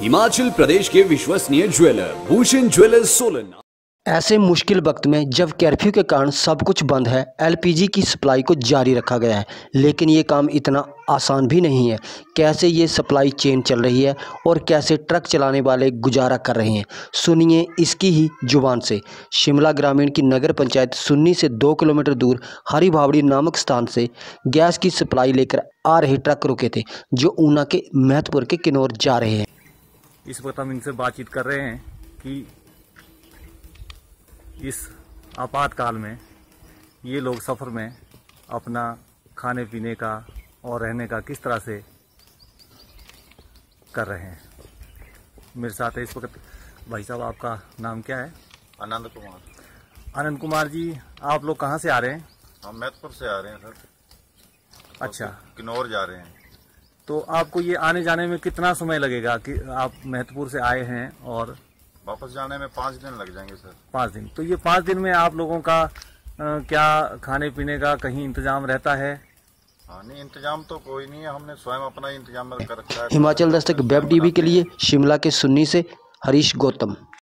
हिमाचल प्रदेश के विश्वसनीय jeweller Bhushan jewellers Solan ऐसे मुश्किल वक्त में जब कर्फ्यू के कारण सब कुछ बंद है एलपीजी की सप्लाई को जारी रखा गया है लेकिन ये काम इतना आसान भी नहीं है कैसे ये सप्लाई चेन चल रही है और कैसे ट्रक चलाने वाले गुजारा कर रहे हैं सुनिए इसकी ही जुबान से शिमला ग्रामीण की नगर पंचायत सुन्नी से दो किलोमीटर दूर हरी भावड़ी नामक स्थान से गैस की सप्लाई लेकर आ रहे ट्रक रुके थे जो ऊना के महतपुर के किन्नौर जा रहे हैं इस वक्त हम इनसे बातचीत कर रहे हैं कि इस आपातकाल में ये लोग सफ़र में अपना खाने पीने का और रहने का किस तरह से कर रहे हैं मेरे साथ है इस वक्त भाई साहब आपका नाम क्या है आनंद कुमार आनंद कुमार जी आप लोग कहाँ से आ रहे हैं हम मैथपुर से आ रहे हैं सर अच्छा किन्नौर जा रहे हैं तो आपको ये आने जाने में कितना समय लगेगा कि आप महतपुर से आए हैं और वापस जाने में पाँच दिन लग जाएंगे सर पाँच दिन तो ये पाँच दिन में आप लोगों का आ, क्या खाने पीने का कहीं इंतजाम रहता है हाँ नहीं इंतजाम तो कोई नहीं है हमने स्वयं अपना इंतजाम कर रखा है हिमाचल दस्तक वेब टीवी के लिए शिमला के सुन्नी से हरीश गौतम